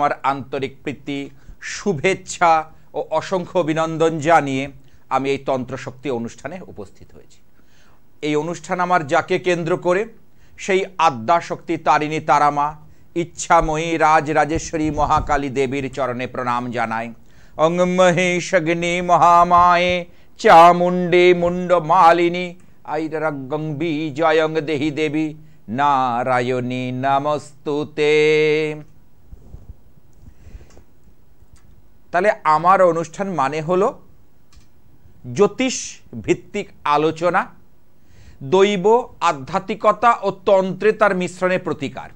আমার আন্তরিক প্রীতি শুভেচ্ছা ও অসংখ্য অভিনন্দন জানিয়ে আমি এই তন্ত্রশক্তি অনুষ্ঠানে উপস্থিত হয়েছি এই অনুষ্ঠান আমার যাকে কেন্দ্র করে সেই আদ্যাশক্তি তারিণী তারামা ইচ্ছাময়ী রাজ রাজেশ্বরী মহাকালী দেবীর চরণে প্রণাম জানাই অং মহেশগ্নি মহামায়ে চামুণ্ডে মুন্ড মালিনী আইরাগং বিজয়ং দেহি দেবী নারায়ণী নমস্তুতে তাহলে আমার অনুষ্ঠান মানে হলো জ্যোতিষ ভিত্তিক আলোচনা দৈব আধ্যাত্মিকতা ও তন্ত্রে তার মিশ্রণে প্রতিকার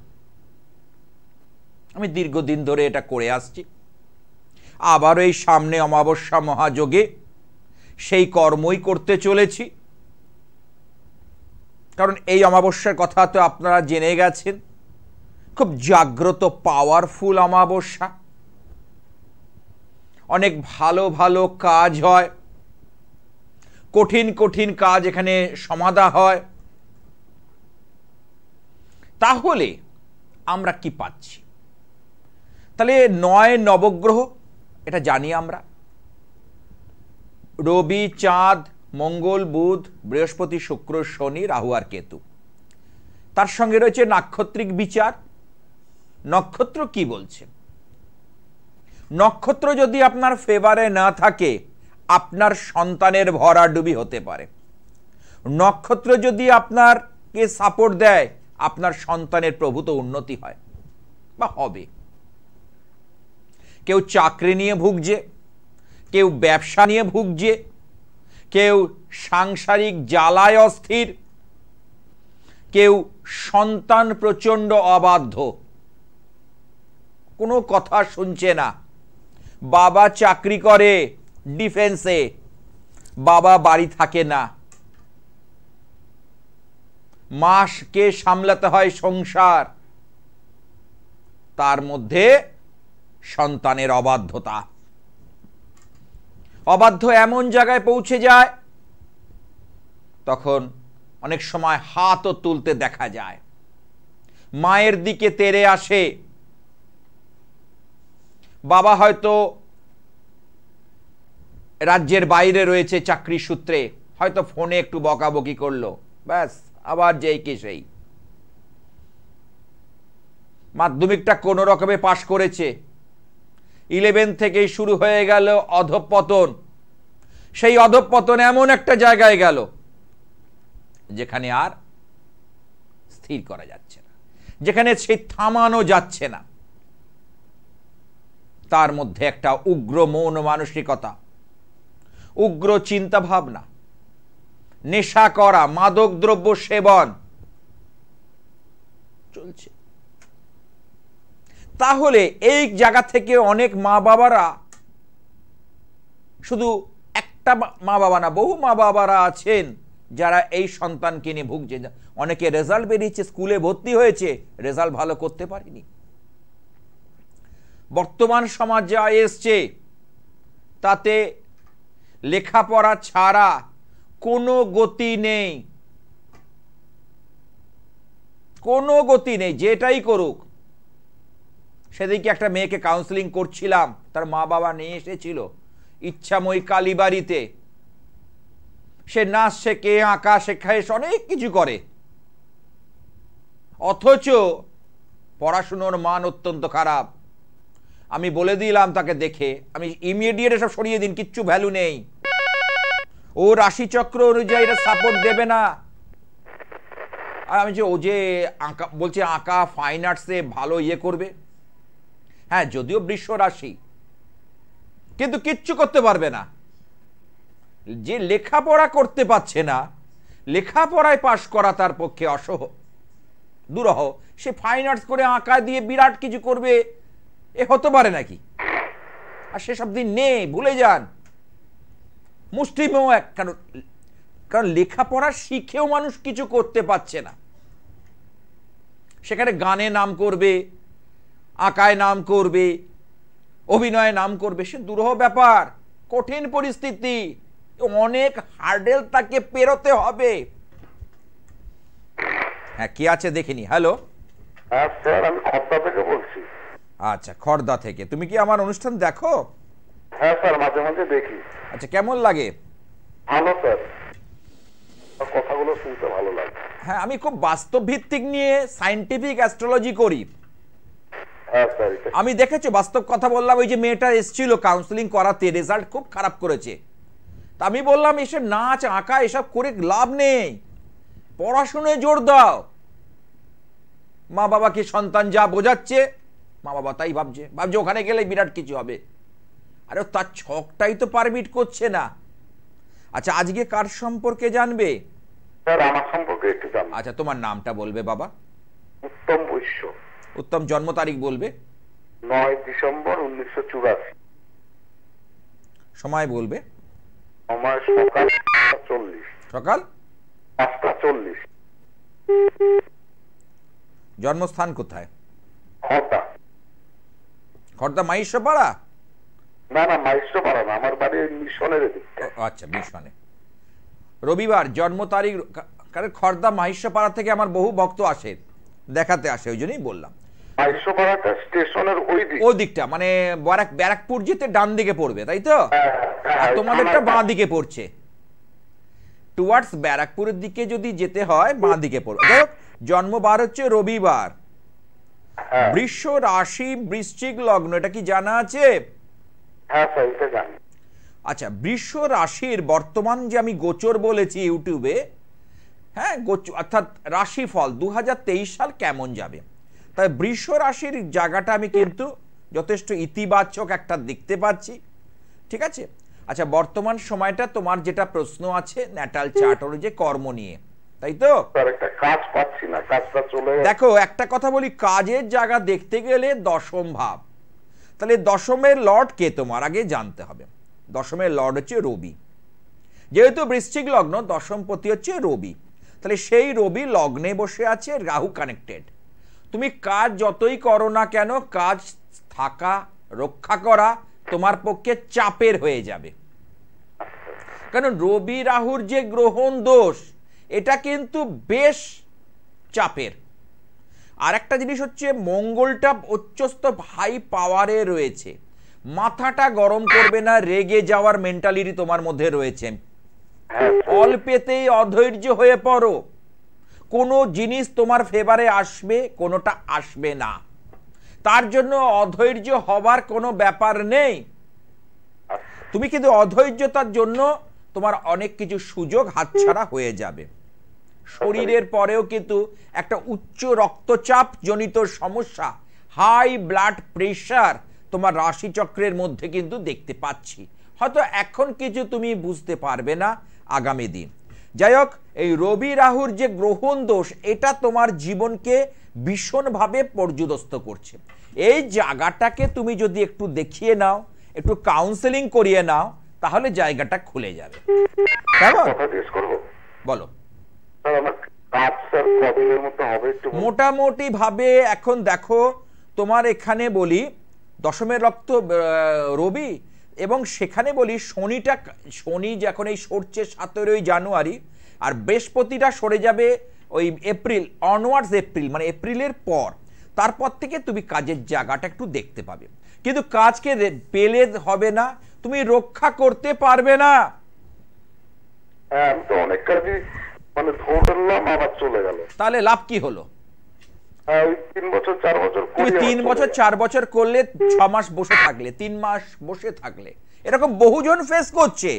আমি দীর্ঘদিন ধরে এটা করে আসছি আবার এই সামনে অমাবস্যা মহাযোগে সেই কর্মই করতে চলেছি কারণ এই অমাবস্যার কথা তো আপনারা জেনে গেছেন খুব জাগ্রত পাওয়ারফুল অমাবস্যা অনেক ভালো ভালো কাজ হয় কঠিন কঠিন কাজ এখানে সমাধা হয় তাহলে আমরা কি পাচ্ছি তাহলে নয় নবগ্রহ এটা জানি আমরা রবি চাঁদ মঙ্গল বুধ বৃহস্পতি শুক্র শনি রাহু আর কেতু তার সঙ্গে রয়েছে নাক্ষত্রিক বিচার নক্ষত্র কি বলছে নক্ষত্র যদি আপনার ফেভারে না থাকে আপনার সন্তানের ভরাডুবি হতে পারে নক্ষত্র যদি আপনারকে সাপোর্ট দেয় আপনার সন্তানের প্রভূত উন্নতি হয় বা হবে কেউ চাকরি নিয়ে ভুগছে কেউ ব্যবসা নিয়ে ভুগছে কেউ সাংসারিক জ্বালায় অস্থির কেউ সন্তান প্রচণ্ড অবাধ্য কোনো কথা শুনছে না বাবা চাকরি করে ডিফেন্সে বাবা বাড়ি থাকে না মাসকে সামলাতে হয় সংসার তার মধ্যে সন্তানের অবাধ্যতা অবাধ্য এমন জায়গায় পৌঁছে যায় তখন অনেক সময় হাতও তুলতে দেখা যায় মায়ের দিকে তেরে আসে বাবা হয়তো রাজ্যের বাইরে রয়েছে চাকরি সূত্রে হয়তো ফোনে একটু বকাবকি করলো ব্যাস আবার যেই কি সেই মাধ্যমিকটা কোনো রকমে পাশ করেছে ইলেভেন থেকেই শুরু হয়ে গেল অধপতন সেই অধপতন এমন একটা জায়গায় গেল যেখানে আর স্থির করা যাচ্ছে না যেখানে সেই থামানো যাচ্ছে না তার মধ্যে একটা উগ্র মৌন মানসিকতা উগ্র চিন্তা ভাবনা নেশা করা মাদক দ্রব্য সেবন চলছে তাহলে এই জায়গা থেকে অনেক মা বাবারা শুধু একটা মা বাবা না বহু মা বাবারা আছেন যারা এই সন্তানকে নিয়ে ভুগছে অনেকে রেজাল্ট বেরিয়েছে স্কুলে ভর্তি হয়েছে রেজাল্ট ভালো করতে পারেনি বর্তমান সমাজ যা এসছে তাতে লেখাপড়া ছাড়া কোনো গতি নেই কোনো গতি নেই যেটাই করুক সেদিকে একটা মেয়েকে কাউন্সিলিং করছিলাম তার মা বাবা নিয়ে এসেছিল ইচ্ছাময়ী কালীবাড়িতে সে নাচ শেখে আঁকা শেখায় অনেক কিছু করে অথচ পড়াশুনোর মান অত্যন্ত খারাপ আমি বলে দিলাম তাকে দেখে আমি ইমিডিয়েট এসব সরিয়ে দিন কিচ্ছু ভ্যালু নেই ও রাশিচক্র অনুযায়ী এটা সাপোর্ট দেবে না আর আমি যে ও যে আঁকা বলছে আঁকা ফাইন আর্টসে ভালো ইয়ে করবে হ্যাঁ যদিও বৃষ্ম রাশি কিন্তু কিচ্ছু করতে পারবে না যে লেখাপড়া করতে পারছে না লেখাপড়ায় পাশ করা তার পক্ষে অসহ দুরহ সে ফাইন আর্টস করে আঁকা দিয়ে বিরাট কিছু করবে এ হতে পারে নাকি আর সেসব দিন নেই ভুলে যান মুষ্টিমেয় এক কারণ কারণ লেখাপড়া শিখেও মানুষ কিছু করতে পারছে না সেখানে গানে নাম করবে আঁকায় নাম করবে অভিনয়ে নাম করবে সে দুরহ ব্যাপার কঠিন পরিস্থিতি অনেক হার্ডেল তাকে পেরোতে হবে হ্যাঁ কি আছে দেখিনি হ্যালো হ্যাঁ, স্যার আমি খপ্তা থেকে বলছি আচ্ছা খর্দা থেকে তুমি কি আমার অনুষ্ঠান দেখো হ্যাঁ স্যার মাঝে মাঝে দেখি আচ্ছা কেমন লাগে ভালো স্যার কথাগুলো শুনতে ভালো লাগে হ্যাঁ আমি খুব বাস্তব ভিত্তিক নিয়ে সায়েন্টিফিক অ্যাস্ট্রোলজি করি হ্যাঁ আমি দেখেছো বাস্তব কথা বললাম ওই যে মেয়েটা এসেছিল কাউন্সিলিং করাতে রেজাল্ট খুব খারাপ করেছে তা আমি বললাম এসব নাচ আঁকা এসব করে লাভ নেই পড়াশুনোয় জোর দাও মা বাবাকে সন্তান যা বোঝাচ্ছে মা বাবা তাই ভাবছে ভাবছে ওখানে গেলে বিরাট কিছু হবে আরে তার ছকটাই তো পারমিট করছে না আচ্ছা আজকে কার সম্পর্কে জানবে আচ্ছা তোমার নামটা বলবে বাবা উত্তম বৈশ্য উত্তম জন্ম তারিখ বলবে নয় ডিসেম্বর 1984 সময় বলবে আমার সকাল চল্লিশ সকাল 5:40 জন্মস্থান কোথায় হতা খর্দা পাড়া না না মাইশপাড়া না আমার বাড়ি মিশনের দিকে আচ্ছা মিশনে রবিবার জন্ম তারিখ কারণ খর্দা পাড়া থেকে আমার বহু ভক্ত আসে দেখাতে আসে ওই জন্যই বললাম ও দিকটা মানে ব্যারাক ব্যারাকপুর যেতে ডান দিকে পড়বে তাই তো হ্যাঁ, হ্যাঁ, হ্যাঁ, আর তোমাদেরটা বাঁ দিকে পড়ছে টুয়ার্ডস ব্যারাকপুরের দিকে যদি যেতে হয় বাঁ দিকে পড়বে জন্মবার হচ্ছে রবিবার হ্যাঁ। বৃষ রাশি বৃশ্চিক লগ্ন এটা কি জানা আছে হ্যাঁ, আচ্ছা বৃষ রাশির বর্তমান যে আমি গোচর বলেছি ইউটিউবে হ্যাঁ অর্থাৎ অর্থাৎ রাশিফল দু সাল কেমন যাবে তাই বৃষ রাশির জায়গাটা আমি কিন্তু যথেষ্ট ইতিবাচক একটা দেখতে পাচ্ছি ঠিক আছে আচ্ছা বর্তমান সময়টা তোমার যেটা প্রশ্ন আছে ন্যাটাল চার্ট অনুযায়ী কর্ম নিয়ে তাই তো কাজ পাচ্ছি না কাজটা চলে দেখো একটা কথা বলি কাজের জায়গা দেখতে গেলে দশম ভাব তাহলে দশমের লর্ড কে তোমার আগে জানতে হবে দশমের লর্ড হচ্ছে রবি যেহেতু বৃশ্চিক লগ্ন দশমপতি হচ্ছে রবি তাহলে সেই রবি লগ্নে বসে আছে রাহু কানেক্টেড তুমি কাজ যতই করো না কেন কাজ থাকা রক্ষা করা তোমার পক্ষে চাপের হয়ে যাবে কারণ রবি রাহুর যে গ্রহণ দোষ এটা কিন্তু বেশ চাপের আর একটা জিনিস হচ্ছে মঙ্গলটা উচ্চস্ত হাই পাওয়ারে রয়েছে মাথাটা গরম করবে না রেগে যাওয়ার মেন্টালিটি তোমার মধ্যে রয়েছে অল্পেতেই হ্যাঁ। অধৈর্য হয়ে পড়ো কোনো জিনিস তোমার ফেভারে আসবে কোনোটা আসবে না তার জন্য অধৈর্য হবার কোনো ব্যাপার নেই আচ্ছা। তুমি কিন্তু অধৈর্যতার জন্য তোমার অনেক কিছু সুযোগ হাতছাড়া হয়ে যাবে শরীরের পরেও কিন্তু একটা উচ্চ রক্তচাপ জনিত সমস্যা হাই ব্লাড প্রেশার তোমার রাশিচক্রের মধ্যে কিন্তু দেখতে পাচ্ছি হয়তো এখন কিছু তুমি বুঝতে পারবে না আগামী দিন যাই হোক এই রবি রাহুর যে গ্রহণ দোষ এটা তোমার জীবনকে ভীষণভাবে পর্যদস্ত করছে এই জায়গাটাকে তুমি যদি একটু দেখিয়ে নাও একটু কাউন্সেলিং করিয়ে নাও তাহলে জায়গাটা খুলে যাবে কেমন বলো মোটামুটি ভাবে এখন দেখো তোমার এখানে বলি দশমের রক্ত রবি এবং সেখানে বলি শনিটা শনি যখন এই সরছে সতেরোই জানুয়ারি আর বৃহস্পতিটা সরে যাবে ওই এপ্রিল অনওয়ার্ডস এপ্রিল মানে এপ্রিলের পর তারপর থেকে তুমি কাজের জায়গাটা একটু দেখতে পাবে কিন্তু কাজকে পেলে হবে না তুমি রক্ষা করতে পারবে না হ্যাঁ, মানে থ্রো করলাম আবার চলে গেল তাহলে লাভ কি হলো হ্যাঁ, তিন বছর চার বছর করলে ছ মাস বসে থাকলে তিন মাস বসে থাকলে এরকম বহুজন ফেস করছে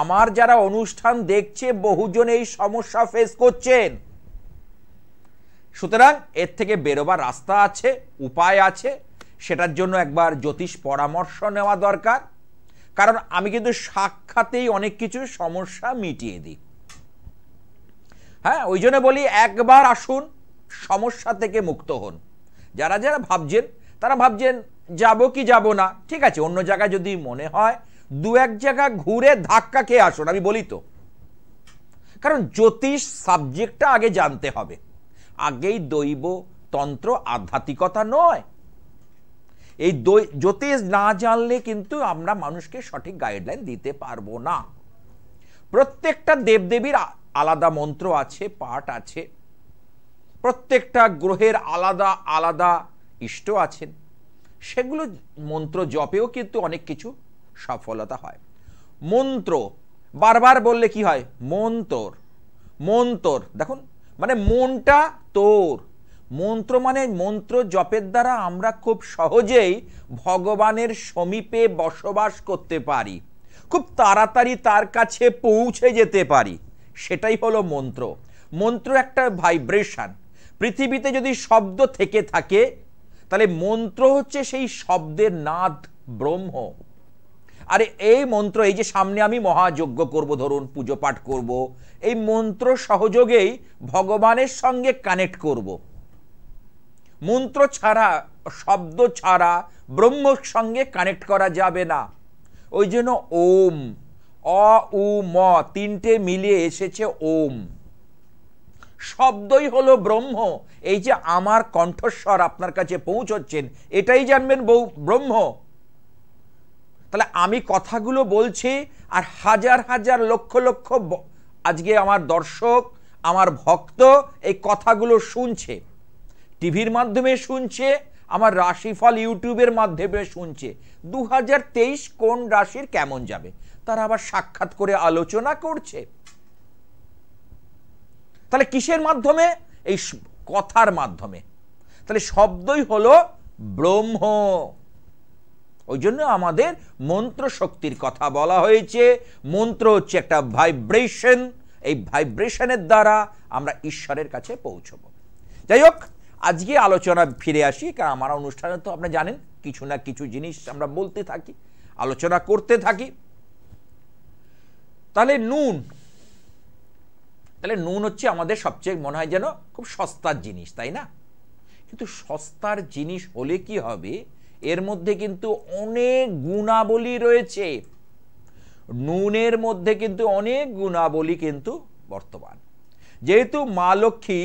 আমার যারা অনুষ্ঠান দেখছে বহুজন এই সমস্যা ফেস করছেন সুতরাং এর থেকে বেরোবার রাস্তা আছে উপায় আছে সেটার জন্য একবার জ্যোতিষ পরামর্শ নেওয়া দরকার কারণ আমি কিন্তু সাক্ষাতেই অনেক কিছু সমস্যা মিটিয়ে দিই হ্যাঁ ওই জন্য বলি একবার আসুন সমস্যা থেকে মুক্ত হন যারা যারা ভাবছেন তারা ভাবছেন যাব কি যাব না ঠিক আছে অন্য জায়গায় যদি মনে হয় দু এক জায়গা ঘুরে ধাক্কা খেয়ে আসুন আমি বলি তো কারণ জ্যোতিষ সাবজেক্টটা আগে জানতে হবে আগেই দৈব তন্ত্র আধ্যাত্মিকতা নয় এই দৈ জ্যোতিষ না জানলে কিন্তু আমরা মানুষকে সঠিক গাইডলাইন দিতে পারবো না প্রত্যেকটা দেবদেবীর আলাদা মন্ত্র আছে পাঠ আছে প্রত্যেকটা গ্রহের আলাদা আলাদা ইষ্ট আছেন সেগুলো মন্ত্র জপেও কিন্তু অনেক কিছু সফলতা হয় মন্ত্র বারবার বললে কি হয় মন্তর তোর দেখুন মানে মনটা তোর মন্ত্র মানে মন্ত্র জপের দ্বারা আমরা খুব সহজেই ভগবানের সমীপে বসবাস করতে পারি খুব তাড়াতাড়ি তার কাছে পৌঁছে যেতে পারি সেটাই হলো মন্ত্র মন্ত্র একটা ভাইব্রেশন পৃথিবীতে যদি শব্দ থেকে থাকে তাহলে মন্ত্র হচ্ছে সেই শব্দের নাদ ব্রহ্ম আরে এই মন্ত্র এই যে সামনে আমি মহাযজ্ঞ করব ধরুন পুজো পাঠ করব এই মন্ত্র সহযোগেই ভগবানের সঙ্গে কানেক্ট করব মন্ত্র ছাড়া শব্দ ছাড়া ব্রহ্মর সঙ্গে কানেক্ট করা যাবে না ওই জন্য ওম অ উ ম তিনটে মিলিয়ে এসেছে ওম শব্দই হলো ব্রহ্ম এই যে আমার কণ্ঠস্বর আপনার কাছে পৌঁছচ্ছেন এটাই জানবেন বউ ব্রহ্ম তাহলে আমি কথাগুলো বলছি আর হাজার হাজার লক্ষ লক্ষ আজকে আমার দর্শক আমার ভক্ত এই কথাগুলো শুনছে টিভির মাধ্যমে শুনছে আমার রাশিফল ইউটিউবের মাধ্যমে শুনছে দু কোন রাশির কেমন যাবে তারা আবার সাক্ষাৎ করে আলোচনা করছে তাহলে কিসের মাধ্যমে এই কথার মাধ্যমে তাহলে শব্দই হলো ব্রহ্ম ওই জন্য আমাদের মন্ত্র শক্তির কথা বলা হয়েছে মন্ত্র হচ্ছে একটা ভাইব্রেশন এই ভাইব্রেশনের দ্বারা আমরা ঈশ্বরের কাছে পৌঁছব যাই হোক আজকে আলোচনা ফিরে আসি কারণ আমার অনুষ্ঠানে তো আপনি জানেন কিছু না কিছু জিনিস আমরা বলতে থাকি আলোচনা করতে থাকি তাহলে নুন তাহলে নুন হচ্ছে আমাদের সবচেয়ে মনে হয় যেন খুব সস্তার জিনিস তাই না কিন্তু সস্তার জিনিস হলে কি হবে এর মধ্যে কিন্তু অনেক গুণাবলী রয়েছে নুনের মধ্যে কিন্তু অনেক গুণাবলী কিন্তু বর্তমান যেহেতু মা লক্ষ্মী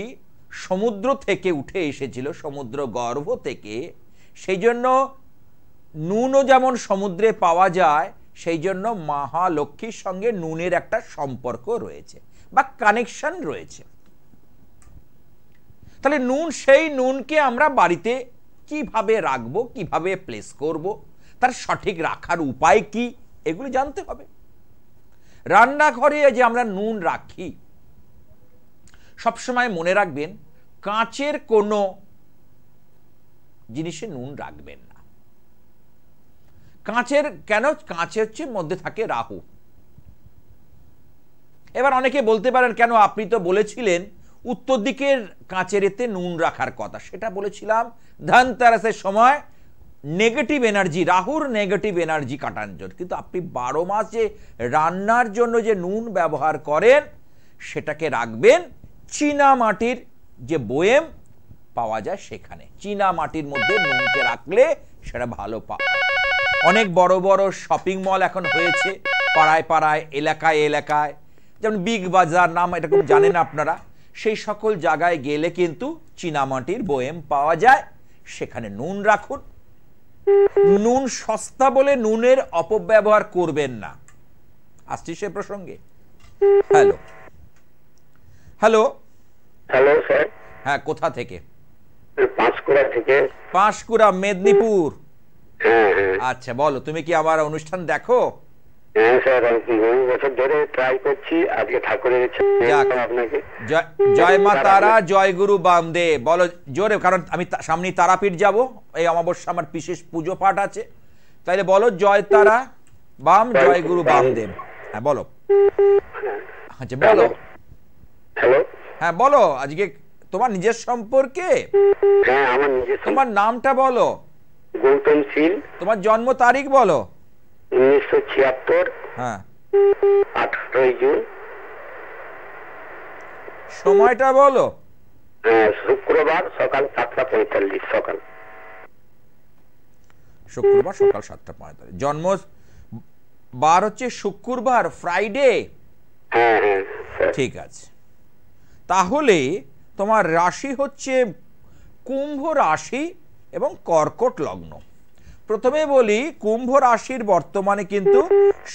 সমুদ্র থেকে উঠে এসেছিল সমুদ্র গর্ভ থেকে সেই জন্য নুনও যেমন সমুদ্রে পাওয়া যায় সেই জন্য মহালক্ষ্মীর সঙ্গে নুনের একটা সম্পর্ক রয়েছে বা কানেকশন রয়েছে তাহলে নুন সেই নুনকে আমরা বাড়িতে কিভাবে রাখবো কিভাবে প্লেস করব। তার সঠিক রাখার উপায় কি এগুলি জানতে হবে রান্নাঘরে যে আমরা নুন রাখি সবসময় মনে রাখবেন কাঁচের কোনো জিনিসে নুন রাখবেন না কাঁচের কেন কাঁচে হচ্ছে মধ্যে থাকে রাহু এবার অনেকে বলতে পারেন কেন আপনি তো বলেছিলেন উত্তর দিকের কাঁচের এতে নুন রাখার কথা সেটা বলেছিলাম ধনতেরাসের সময় নেগেটিভ এনার্জি রাহুর নেগেটিভ এনার্জি কাটান জন্য কিন্তু আপনি বারো মাস যে রান্নার জন্য যে নুন ব্যবহার করেন সেটাকে রাখবেন চীনা মাটির যে বোয়েম পাওয়া যায় সেখানে চীনা মাটির মধ্যে নুনকে রাখলে সেটা ভালো পা অনেক বড় বড় শপিং মল এখন হয়েছে পাড়ায় পাড়ায় এলাকায় এলাকায় যেমন বিগ বাজার নাম এরকম জানেন আপনারা সেই সকল জায়গায় গেলে কিন্তু চীনামাটির বোয়েম পাওয়া যায় সেখানে নুন রাখুন নুন সস্তা বলে নুনের অপব্যবহার করবেন না আসছি সে প্রসঙ্গে হ্যালো হ্যালো হ্যালো স্যার হ্যাঁ কোথা থেকে পাঁশকুড়া থেকে পাঁশকুড়া মেদিনীপুর হ্যাঁ, হ্যাঁ। আচ্ছা বলো তুমি কি আমার অনুষ্ঠান দেখো হ্যাঁ, জয় মা তারা জয় গুরু বামদেব বলো জোরে কারণ আমি সামনে তারাপীঠ যাব এই অমাবস্যা আমার বিশেষ পুজো পাঠ আছে তাইলে বলো জয় তারা বাম জয় গুরু বামদেব হ্যাঁ বলো আচ্ছা বলো হ্যাঁ বলো আজকে তোমার নিজের সম্পর্কে হ্যাঁ আমার নিজের তোমার নামটা বলো গৌতম শীল তোমার জন্ম তারিখ বলো উনিশশো ছিয়াত্তর হ্যাঁ আঠারোই জুন সময়টা বলো হ্যাঁ, শুক্রবার সকাল সাতটা পঁয়তাল্লিশ সকাল শুক্রবার সকাল সাতটা পঁয়তাল্লিশ জন্ম বার হচ্ছে শুক্রবার ফ্রাইডে হ্যাঁ, হ্যাঁ, ঠিক আছে তাহলে তোমার রাশি হচ্ছে কুম্ভ রাশি এবং কর্কট লগ্ন প্রথমে বলি কুম্ভ রাশির বর্তমানে কিন্তু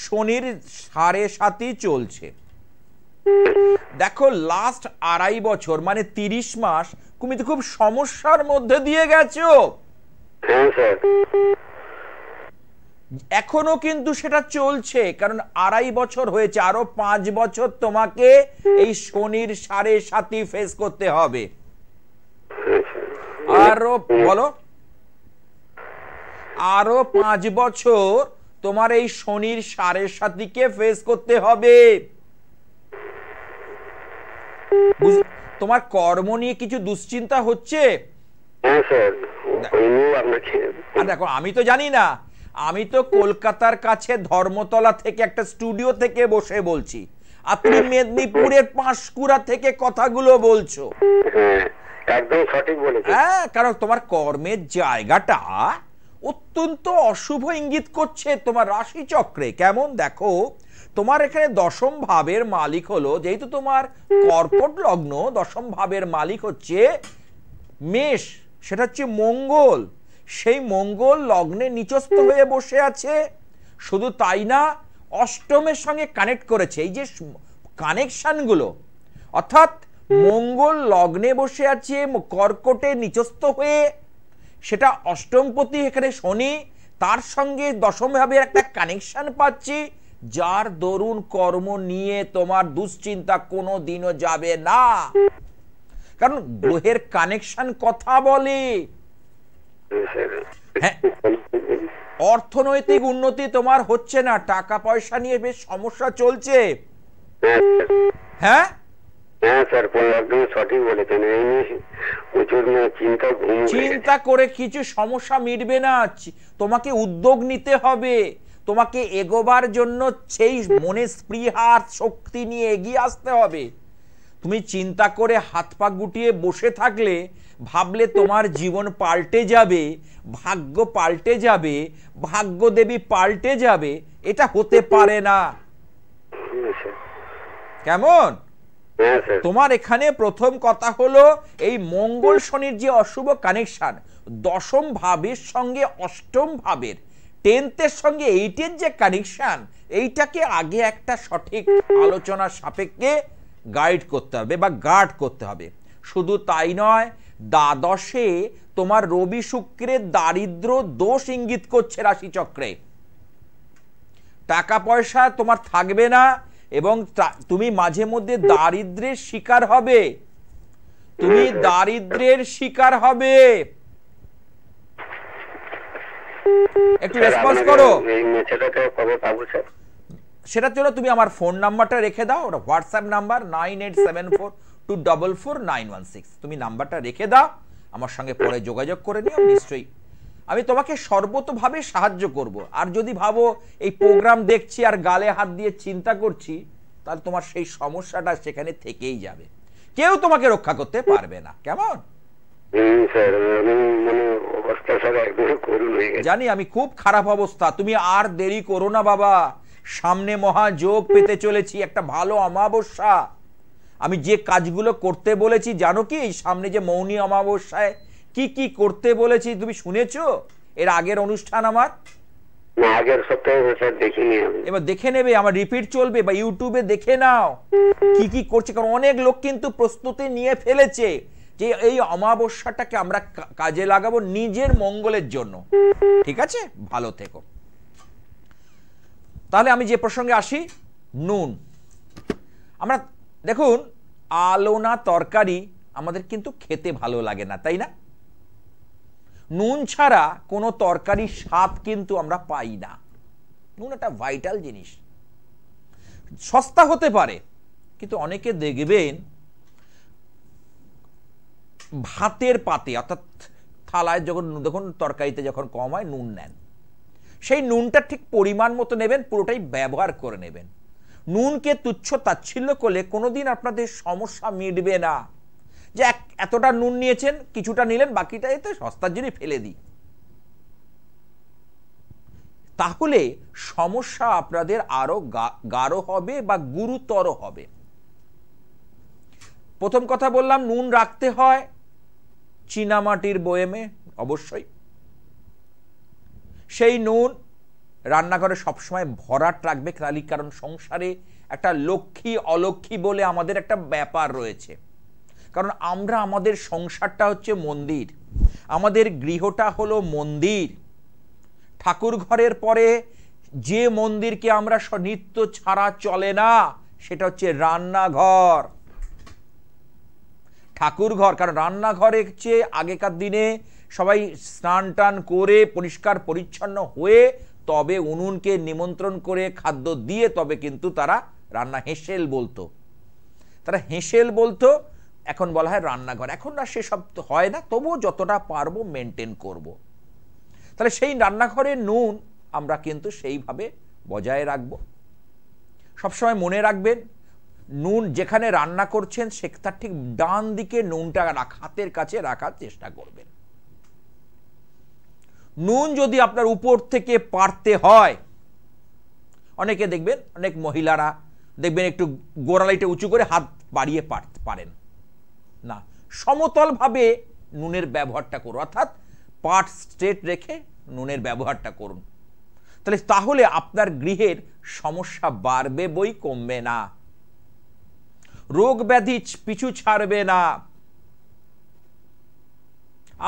শনির সাড়ে সাতই চলছে দেখো লাস্ট আড়াই বছর মানে তিরিশ মাস তুমি তো খুব সমস্যার মধ্যে দিয়ে গেছো হ্যাঁ, এখনো কিন্তু সেটা চলছে কারণ আড়াই বছর হয়েছে আরো পাঁচ বছর তোমাকে এই শনির সাড়ে সাতি ফেস করতে হবে আরো বলো আরো পাঁচ বছর তোমার এই শনির সাড়ে সাথীকে ফেস করতে হবে তোমার কর্ম নিয়ে কিছু দুশ্চিন্তা হচ্ছে হ্যাঁ, দেখো আমি তো জানি না আমি তো কলকাতার কাছে ধর্মতলা থেকে একটা স্টুডিও থেকে বসে বলছি আপনি মেদিনীপুরের পাঁশকুড়া থেকে কথাগুলো বলছো হ্যাঁ, একদম সঠিক বলেছো হ্যাঁ কারণ তোমার কর্মের জায়গাটা অত্যন্ত অশুভ ইঙ্গিত করছে তোমার রাশি চক্রে কেমন দেখো তোমার এখানে দশম ভাবের মালিক হলো যেহেতু তোমার কর্কট লগ্ন দশম ভাবের মালিক হচ্ছে মেষ সেটা হচ্ছে মঙ্গল সেই মঙ্গল লগ্নে নিচস্থ হয়ে বসে আছে শুধু তাই না অষ্টমের সঙ্গে কানেক্ট করেছে এই যে কানেকশানগুলো অর্থাৎ মঙ্গল লগ্নে বসে আছে কর্কটে নিচস্থ হয়ে সেটা অষ্টমপতি এখানে শনি তার সঙ্গে দশমভাবের একটা কানেকশান পাচ্ছি যার দরুন কর্ম নিয়ে তোমার দুশ্চিন্তা কোনো দিনও যাবে না কারণ গ্রহের কানেকশন কথা বলে হ্যাঁ। অর্থনৈতিক উন্নতি তোমার হচ্ছে না টাকা পয়সা নিয়ে বেশ সমস্যা চলছে হ্যাঁ, হ্যাঁ মানে চিন্তা করে কিছু সমস্যা মিটবে না তোমাকে উদ্যোগ নিতে হবে তোমাকে এগোবার জন্য সেই শক্তি নিয়ে এগিয়ে আসতে হবে তুমি চিন্তা করে হাত পা গুটিয়ে বসে থাকলে ভাবলে তোমার জীবন পাল্টে যাবে ভাগ্য পাল্টে যাবে ভাগ্যদেবী পাল্টে যাবে এটা হতে পারে না কেমন হ্যাঁ, তোমার এখানে প্রথম কথা হলো এই মঙ্গল শনির যে অশুভ কানেকশন দশম ভাবের সঙ্গে অষ্টম ভাবের টেন্থের সঙ্গে এইটের যে কানেকশন এইটাকে আগে একটা সঠিক আলোচনা সাপেক্ষে গাইড করতে হবে বা গার্ড করতে হবে শুধু তাই নয় দ্বাদশে তোমার রবি শুক্রের দারিদ্র দোষ ইঙ্গিত করছে রাশিচক্রে টাকা পয়সা তোমার থাকবে না এবং তুমি মাঝে মধ্যে দারিদ্রের শিকার হবে তুমি দারিদ্রের শিকার হবে একটু রেসপন্স করো সেটা চলো তুমি আমার ফোন নাম্বারটা রেখে দাও ওটা WhatsApp number nine eight seven four two double four nine one six তুমি নাম্বারটা রেখে দাও আমার সঙ্গে পরে যোগাযোগ করে নিও নিশ্চয়ই আমি তোমাকে সর্বতভাবে সাহায্য করব আর যদি ভাবো এই প্রোগ্রাম দেখছি আর গালে হাত দিয়ে চিন্তা করছি তাহলে তোমার সেই সমস্যাটা সেখানে থেকেই যাবে কেউ তোমাকে রক্ষা করতে পারবে না কেমন মানে জানি আমি খুব খারাপ অবস্থা তুমি আর দেরি করো না বাবা সামনে মহাযোগ পেতে চলেছি একটা ভালো অমাবস্যা আমি যে কাজগুলো করতে বলেছি জানো কি সামনে যে মৌনী অমাবস্যায় কি কি করতে বলেছি তুমি শুনেছো এর আগের অনুষ্ঠান আমার এবার দেখে নেবে আমার রিপিট চলবে বা ইউটিউবে দেখে নাও কি কি করছে কারণ অনেক লোক কিন্তু প্রস্তুতি নিয়ে ফেলেছে যে এই অমাবস্যাটাকে আমরা কাজে লাগাবো নিজের মঙ্গলের জন্য ঠিক আছে ভালো থেকো তাহলে আমি যে প্রসঙ্গে আসি নুন আমরা দেখুন আলোনা তরকারি আমাদের কিন্তু খেতে ভালো লাগে না তাই না নুন ছাড়া কোনো তরকারির স্বাদ কিন্তু আমরা পাই না নুন একটা ভাইটাল জিনিস সস্তা হতে পারে কিন্তু অনেকে দেখবেন ভাতের পাতে অর্থাৎ থালায় যখন দেখুন তরকারিতে যখন কম হয় নুন নেন সেই নুনটা ঠিক পরিমাণ মতো নেবেন পুরোটাই ব্যবহার করে নেবেন নুনকে তুচ্ছ তাচ্ছিল্য করলে কোনোদিন আপনাদের সমস্যা মিটবে না যে এক এতটা নুন নিয়েছেন কিছুটা নিলেন বাকিটা এতে সস্তার জন্য ফেলে দিই তাহলে সমস্যা আপনাদের আরো গাঢ় হবে বা গুরুতর হবে প্রথম কথা বললাম নুন রাখতে হয় চীনামাটির বয়েমে অবশ্যই সেই নুন রান্নাঘরে সবসময় ভরাট রাখবে খালি কারণ সংসারে একটা লক্ষ্মী অলক্ষ্মী বলে আমাদের একটা ব্যাপার রয়েছে কারণ আমরা আমাদের সংসারটা হচ্ছে মন্দির আমাদের গৃহটা হলো মন্দির ঠাকুর ঘরের পরে যে মন্দিরকে আমরা নিত্য ছাড়া চলে না সেটা হচ্ছে রান্নাঘর ঠাকুর ঘর কারণ রান্নাঘরে চেয়ে আগেকার দিনে সবাই স্নান টান করে পরিষ্কার পরিচ্ছন্ন হয়ে তবে উনুনকে নিমন্ত্রণ করে খাদ্য দিয়ে তবে কিন্তু তারা রান্না হেসেল বলতো তারা হেঁসেল বলতো এখন বলা হয় রান্নাঘর এখন আর সেসব হয় না তবুও যতটা পারবো মেনটেন করব। তাহলে সেই রান্নাঘরের নুন আমরা কিন্তু সেইভাবে বজায় রাখব সবসময় মনে রাখবেন নুন যেখানে রান্না করছেন সে তার ঠিক ডান দিকে নুনটা রাখ হাতের কাছে রাখার চেষ্টা করবেন নুন যদি আপনার উপর থেকে পারতে হয় অনেকে দেখবেন অনেক মহিলারা দেখবেন একটু গোড়ালিটা উঁচু করে হাত বাড়িয়ে পারতে পারেন না সমতলভাবে নুনের ব্যবহারটা করুন অর্থাৎ পাট স্ট্রেট রেখে নুনের ব্যবহারটা করুন তাহলে তাহলে আপনার গৃহের সমস্যা বাড়বে বই কমবে না রোগ ব্যাধি পিছু ছাড়বে না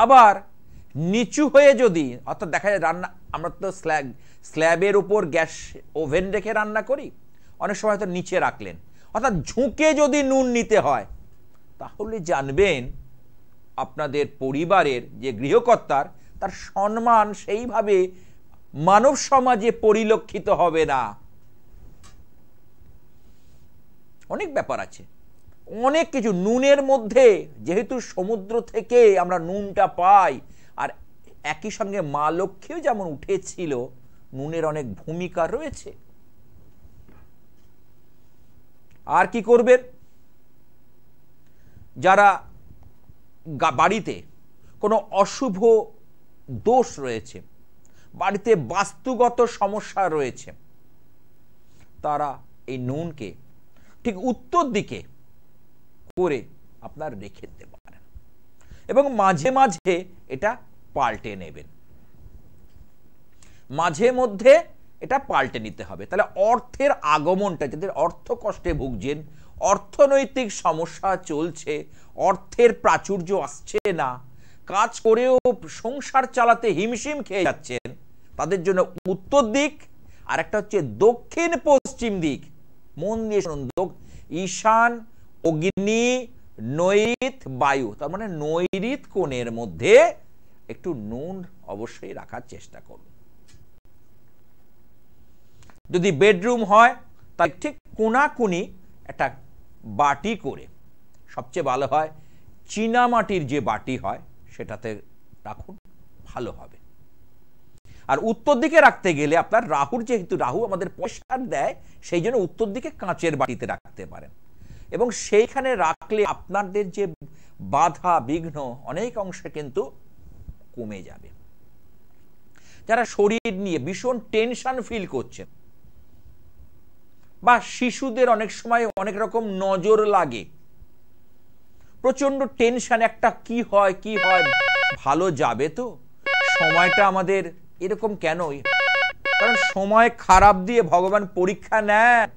আবার নিচু হয়ে যদি অর্থাৎ দেখা যায় রান্না আমরা তো স্ল্যাব স্ল্যাবের উপর গ্যাস ওভেন রেখে রান্না করি অনেক সময় হয়তো নিচে রাখলেন অর্থাৎ ঝুঁকে যদি নুন নিতে হয় তাহলে জানবেন আপনাদের পরিবারের যে গৃহকর্তার তার সম্মান সেইভাবে মানব সমাজে পরিলক্ষিত হবে না অনেক ব্যাপার আছে অনেক কিছু নুনের মধ্যে যেহেতু সমুদ্র থেকে আমরা নুনটা পাই আর একই সঙ্গে মা লক্ষ্মীও যেমন উঠেছিল নুনের অনেক ভূমিকা রয়েছে আর কি করবেন যারা বাড়িতে কোনো অশুভ দোষ রয়েছে বাড়িতে বাস্তুগত সমস্যা রয়েছে তারা এই নুনকে ঠিক উত্তর দিকে করে আপনার রেখে দিতে পারেন এবং মাঝে মাঝে এটা পাল্টে নেবেন মাঝে মধ্যে এটা পাল্টে নিতে হবে তাহলে অর্থের আগমনটা যাদের অর্থ কষ্টে ভুগছেন অর্থনৈতিক সমস্যা চলছে অর্থের প্রাচুর্য আসছে না কাজ করেও সংসার চালাতে হিমশিম খেয়ে যাচ্ছেন তাদের জন্য উত্তর দিক আর একটা হচ্ছে দক্ষিণ পশ্চিম দিক মন দিয়ে শুনুন ঈশান অগ্নি নৈরিত বায়ু তার মানে নৈরিত কোণের মধ্যে একটু নুন অবশ্যই রাখার চেষ্টা করুন যদি বেডরুম হয় তার ঠিক কোনাকুনি একটা বাটি করে সবচেয়ে ভালো হয় চীনামাটির যে বাটি হয় সেটাতে রাখুন ভালো হবে আর উত্তর দিকে রাখতে গেলে আপনার রাহুর যেহেতু রাহু আমাদের পয়সার দেয় সেই জন্য উত্তর দিকে কাঁচের বাটিতে রাখতে পারেন এবং সেইখানে রাখলে আপনাদের যে বাধা বিঘ্ন অনেক অংশে কিন্তু কমে যাবে যারা শরীর নিয়ে ভীষণ টেনশন ফিল করছেন বা শিশুদের অনেক সময় অনেক রকম নজর লাগে প্রচন্ড টেনশন একটা কি হয় কি হয় ভালো যাবে তো সময়টা আমাদের এরকম কেন কারণ সময় খারাপ দিয়ে ভগবান পরীক্ষা নেন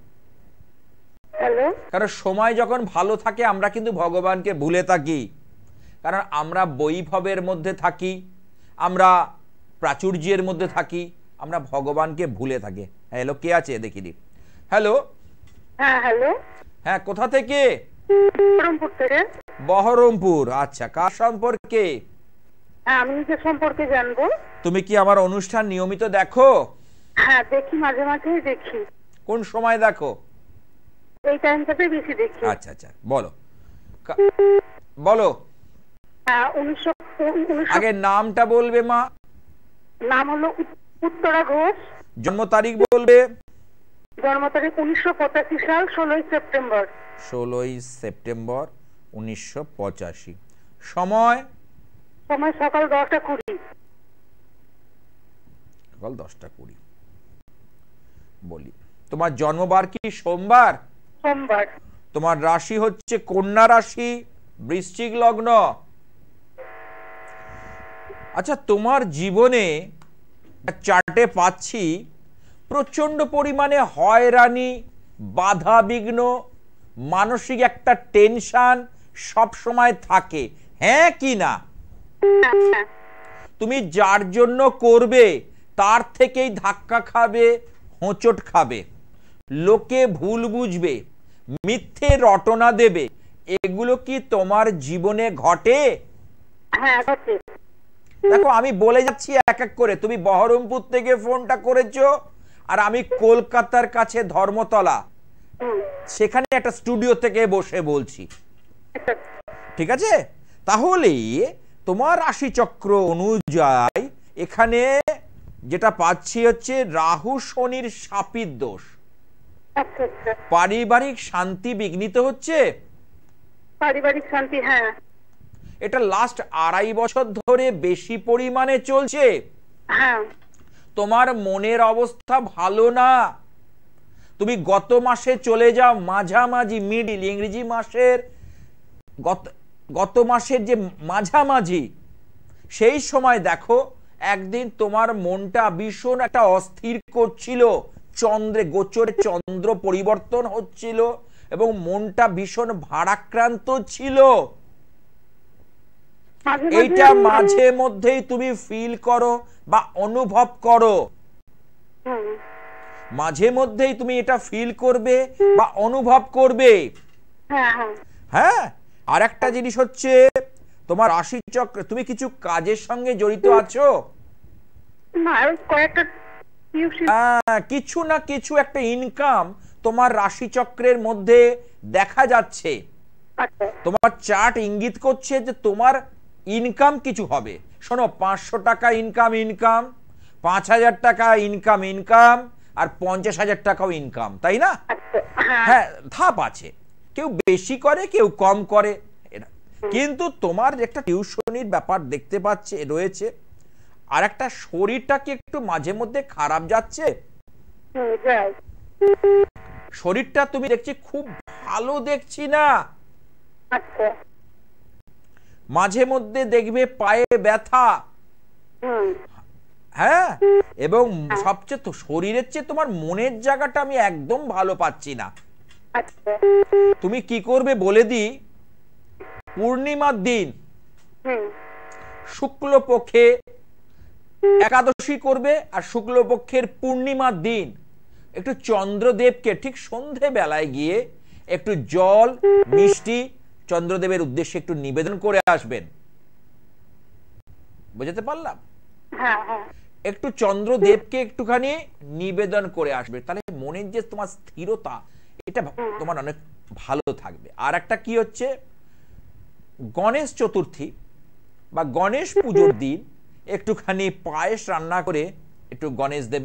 কারণ সময় যখন ভালো থাকে আমরা কিন্তু ভগবানকে ভুলে থাকি কারণ আমরা বৈভবের মধ্যে থাকি আমরা প্রাচুর্যের মধ্যে থাকি আমরা ভগবানকে ভুলে থাকি হ্যাঁ, হ্যালো কে আছে দেখিনি হ্যালো হ্যাঁ হ্যালো হ্যাঁ কোথা থেকে বহরমপুর থেকে বহরমপুর আচ্ছা কার সম্পর্কে হ্যাঁ, আমি যে সম্পর্কে জানবো তুমি কি আমার অনুষ্ঠান নিয়মিত দেখো হ্যাঁ দেখি মাঝে মাঝে দেখি কোন সময় দেখো এই টাইমটাতে বেশি দেখি আচ্ছা আচ্ছা বলো বলো হ্যাঁ, আগে নামটা বলবে মা নাম হলো উত্তরা ঘোষ জন্ম তারিখ বলবে জন্ম তারিখ উনিশশো সাল ষোলোই সেপ্টেম্বর ষোলোই সেপ্টেম্বর উনিশশো সময় সময় সকাল দশটা কুড়ি সকাল দশটা কুড়ি বলি তোমার জন্মবার কি সোমবার সোমবার তোমার রাশি হচ্ছে কন্যা রাশি বৃশ্চিক লগ্ন আচ্ছা তোমার জীবনে চার্টে পাচ্ছি প্রচণ্ড পরিমাণে হয়রানি বাধা বিঘ্ন মানসিক একটা টেনশান সব সময় থাকে হ্যাঁ কি না আচ্ছা। তুমি যার জন্য করবে তার থেকেই ধাক্কা খাবে হোঁচট খাবে লোকে ভুল বুঝবে মিথ্যে রটনা দেবে এগুলো কি তোমার জীবনে ঘটে হ্যাঁ দেখো আমি বলে যাচ্ছি এক এক করে তুমি বহরমপুর থেকে ফোনটা করেছো আর আমি কলকাতার কাছে ধর্মতলা সেখানে একটা স্টুডিও থেকে বসে বলছি ঠিক আছে তাহলে তোমার রাশিচক্র অনুযায়ী এখানে যেটা পাচ্ছি হচ্ছে রাহু শনির সাপির দোষ আচ্ছা, আচ্ছা। পারিবারিক শান্তি বিঘ্নিত হচ্ছে পারিবারিক শান্তি হ্যাঁ এটা লাস্ট আড়াই বছর ধরে বেশি পরিমাণে চলছে হ্যাঁ। তোমার মনের অবস্থা ভালো না তুমি গত মাসে চলে যাও মাঝামাঝি মিডিল ইংরেজি মাসের গত গত মাসের যে মাঝামাঝি সেই সময় দেখো একদিন তোমার মনটা ভীষণ একটা অস্থির করছিল চন্দ্রে গোচরে চন্দ্র পরিবর্তন হচ্ছিল এবং মনটা ভীষণ ভারাক্রান্ত ছিল এইটা মাঝে মধ্যেই তুমি ফিল করো বা অনুভব করো মাঝে মধ্যেই তুমি এটা ফিল করবে বা অনুভব করবে হ্যাঁ, হ্যাঁ।, হ্যাঁ? আর একটা জিনিস হচ্ছে তোমার রাশি চক্র তুমি কিছু কাজের সঙ্গে জড়িত আছো হ্যাঁ, কিছু না কিছু একটা ইনকাম তোমার রাশি চক্রের মধ্যে দেখা যাচ্ছে আচ্ছা। তোমার চার্ট ইঙ্গিত করছে যে তোমার ইনকাম কিছু হবে শোনো পাঁচশো টাকা ইনকাম ইনকাম পাঁচ হাজার টাকা ইনকাম ইনকাম আর পঞ্চাশ হাজার টাকাও ইনকাম তাই না আচ্ছা, হ্যাঁ।, হ্যাঁ ধাপ আছে কেউ বেশি করে কেউ কম করে কিন্তু তোমার একটা টিউশনির ব্যাপার দেখতে পাচ্ছে রয়েছে আর একটা শরীরটা কি একটু মাঝে মধ্যে খারাপ যাচ্ছে শরীরটা তুমি দেখছি খুব ভালো দেখছি না আচ্ছা মাঝে মধ্যে দেখবে পায়ে ব্যথা হ্যাঁ এবং হ্যাঁ। সবচেয়ে শরীরের চেয়ে তোমার মনের জায়গাটা আমি একদম ভালো পাচ্ছি না আচ্ছা। তুমি কি করবে বলে দি পূর্ণিমার দিন শুক্লপক্ষে একাদশী করবে আর শুক্লপক্ষের পূর্ণিমার দিন একটু চন্দ্রদেবকে ঠিক সন্ধে বেলায় গিয়ে একটু জল মিষ্টি চন্দ্রদেবের উদ্দেশ্যে একটু নিবেদন করে আসবেন বুঝাতে পারলাম হ্যাঁ, হ্যাঁ। একটু চন্দ্রদেবকে একটুখানি নিবেদন করে আসবে তাহলে মনের যে তোমার স্থিরতা এটা তোমার অনেক ভালো থাকবে আর একটা কি হচ্ছে গণেশ চতুর্থী বা গণেশ পুজোর দিন একটুখানি পায়েস রান্না করে একটু গণেশ দেব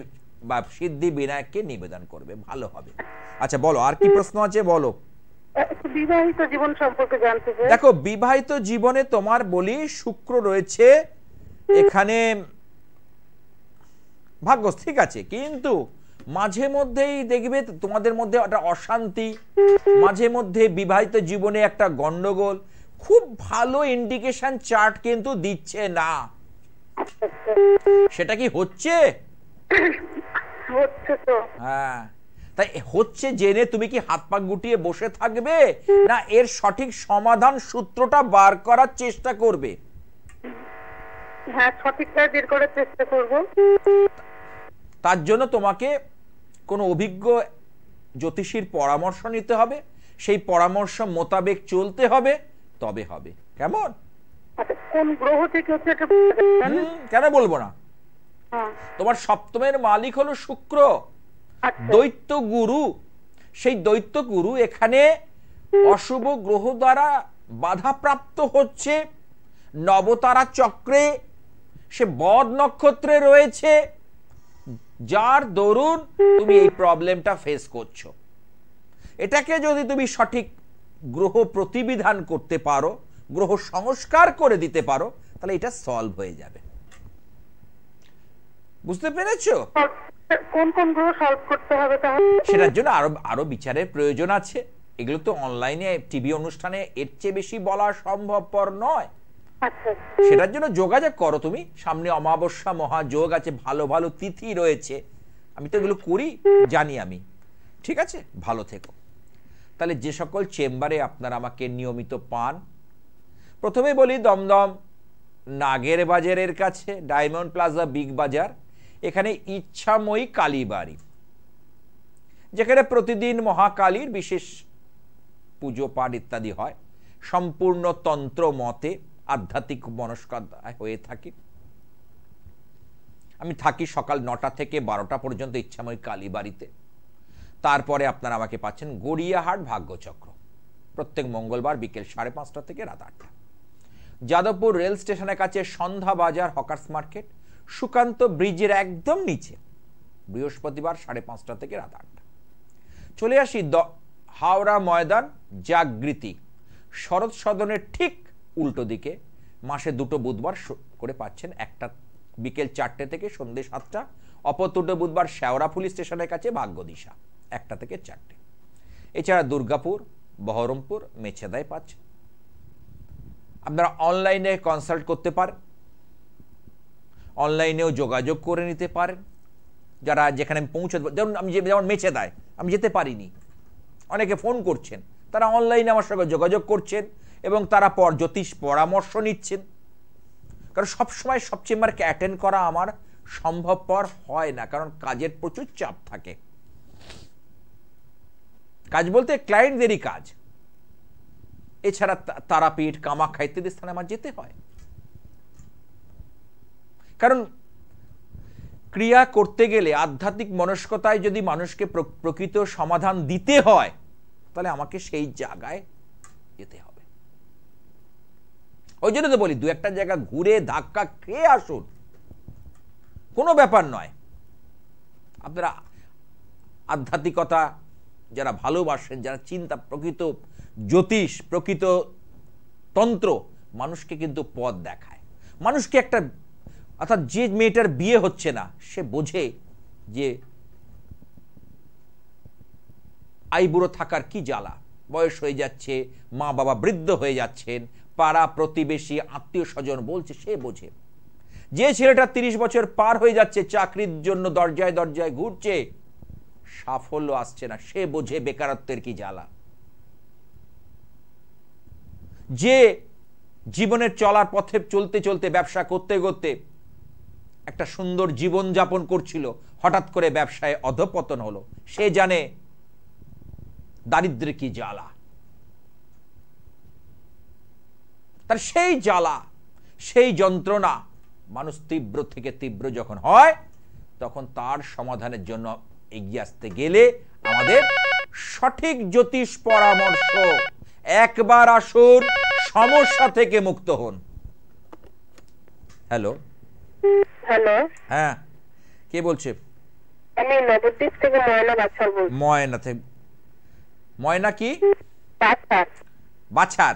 বা সিদ্ধি বিনায়ককে নিবেদন করবে ভালো হবে আচ্ছা বলো আর কি প্রশ্ন আছে বলো বিবাহিত জীবন সম্পর্কে জানতে চাই দেখো বিবাহিত জীবনে তোমার বলি শুক্র রয়েছে এখানে ভাগ্য ঠিক আছে কিন্তু মাঝে মধ্যেই দেখবে তোমাদের মধ্যে একটা অশান্তি মাঝে মধ্যে বিবাহিত জীবনে একটা গন্ডগোল খুব ভালো ইন্ডিকেশন চার্ট কিন্তু দিচ্ছে না আচ্ছা, আচ্ছা। সেটা কি হচ্ছে হ্যাঁ তাই হচ্ছে জেনে তুমি কি হাত পা গুটিয়ে বসে থাকবে না এর সঠিক সমাধান সূত্রটা বার করার চেষ্টা করবে হ্যাঁ, তার জন্য তোমাকে কোনো অভিজ্ঞ জ্যোতিষীর পরামর্শ নিতে হবে সেই পরামর্শ মোতাবেক চলতে হবে তবে হবে কেমন আচ্ছা, কেন বলবো না হ্যাঁ। তোমার সপ্তমের মালিক হলো শুক্র আচ্ছা। দৈত্য গুরু সেই দৈত্য গুরু এখানে অশুভ গ্রহ দ্বারা বাধাপ্রাপ্ত হচ্ছে নবতারা চক্রে সে বদ নক্ষত্রে রয়েছে যার দরুন তুমি এই প্রবলেমটা ফেস করছো এটাকে যদি তুমি সঠিক গ্রহ প্রতিবিধান করতে পারো গ্রহ সংস্কার করে দিতে পারো তাহলে এটা সলভ হয়ে যাবে বুঝতে পেরেছো আচ্ছা। কোন সলভ করতে হবে তাহলে সেটার জন্য আরো আরো বিচারের প্রয়োজন আছে এগুলো তো অনলাইনে টিভি অনুষ্ঠানে এর চেয়ে বেশি বলা সম্ভবপর নয় আচ্ছা। সেটার জন্য যোগাযোগ করো তুমি সামনে অমাবস্যা মহাযোগ আছে ভালো ভালো তিথি রয়েছে আমি তো এগুলো করি জানি আমি ঠিক আছে ভালো থেকো তাহলে যে সকল চেম্বারে আপনারা আমাকে নিয়মিত পান প্রথমে বলি দমদম নাগের বাজারের কাছে ডায়মন্ড প্লাজা বিগ বাজার এখানে ইচ্ছাময়ী কালীবাড়ি যেখানে প্রতিদিন মহাকালীর বিশেষ পুজো পাঠ ইত্যাদি হয় সম্পূর্ণ তন্ত্র মতে আধ্যাত্মিক মনস্কায় হয়ে থাকে আমি থাকি সকাল নটা থেকে বারোটা পর্যন্ত ইচ্ছাময় কালীবাড়িতে তারপরে আপনারা আমাকে পাচ্ছেন গড়িয়াহাট ভাগ্যচক্র প্রত্যেক মঙ্গলবার বিকেল সাড়ে পাঁচটা থেকে রাত আটটা যাদবপুর রেল স্টেশনের কাছে সন্ধ্যা বাজার হকার্স মার্কেট সুকান্ত ব্রিজের একদম নিচে বৃহস্পতিবার সাড়ে পাঁচটা থেকে রাত আটটা চলে আসি দ হাওড়া ময়দান জাগৃতি শরৎ সদনের ঠিক উল্টো দিকে মাসে দুটো বুধবার করে পাচ্ছেন একটা বিকেল চারটে থেকে সন্ধ্যে সাতটা অপর দুটো বুধবার পুলিশ স্টেশনের কাছে ভাগ্যদিশা একটা থেকে চারটে এছাড়া দুর্গাপুর বহরমপুর মেছেদায় পাচ্ছেন আপনারা অনলাইনে কনসাল্ট করতে পারেন অনলাইনেও যোগাযোগ করে নিতে পারেন যারা যেখানে আমি পৌঁছাতে যেমন আমি যেমন মেছে দেয় আমি যেতে পারিনি অনেকে ফোন করছেন তারা অনলাইনে আমার সঙ্গে যোগাযোগ করছেন এবং তারা পর জ্যোতিষ পরামর্শ নিচ্ছেন কারণ সবসময় সব চেম্বারকে অ্যাটেন্ড করা আমার সম্ভবপর হয় না কারণ কাজের প্রচুর চাপ থাকে কাজ বলতে ক্লায়েন্টদেরই কাজ এছাড়া তারাপীঠ কামাখ্যা ইত্যাদি স্থানে আমার যেতে হয় কারণ ক্রিয়া করতে গেলে আধ্যাত্মিক মনস্কতায় যদি মানুষকে প্রকৃত সমাধান দিতে হয় তাহলে আমাকে সেই জায়গায় যেতে হবে ওই জন্য তো বলি দু একটা জায়গা ঘুরে ধাক্কা খেয়ে আসুন কোনো ব্যাপার নয় আপনারা আধ্যাত্মিকতা যারা ভালোবাসেন যারা চিন্তা প্রকৃত জ্যোতিষ প্রকৃত তন্ত্র মানুষকে কিন্তু পথ দেখায় মানুষকে একটা অর্থাৎ যে মেয়েটার বিয়ে হচ্ছে না সে বোঝে যে আইবুড়ো থাকার কি জ্বালা বয়স হয়ে যাচ্ছে মা বাবা বৃদ্ধ হয়ে যাচ্ছেন পাড়া প্রতিবেশী আত্মীয় স্বজন বলছে সে বোঝে যে ছেলেটা ৩০ বছর পার হয়ে যাচ্ছে চাকরির জন্য দরজায় দরজায় ঘুরছে সাফল্য আসছে না সে বোঝে বেকারত্বের কি জ্বালা যে জীবনের চলার পথে চলতে চলতে ব্যবসা করতে করতে একটা সুন্দর জীবন যাপন করছিল হঠাৎ করে ব্যবসায় অধপতন হলো সে জানে দারিদ্র কি জ্বালা তার সেই জ্বালা সেই যন্ত্রণা মানুষ তীব্র থেকে তীব্র যখন হয় তখন তার সমাধানের জন্য এগিয়ে আসতে গেলে আমাদের সঠিক জ্যোতিষ পরামর্শ একবার আসুন সমস্যা থেকে মুক্ত হন হ্যালো হ্যালো হ্যাঁ কে বলছে আমি নবদ্বীপ থেকে ময়না বাছার বলছি ময়না থেকে ময়না কি বাছার বাছার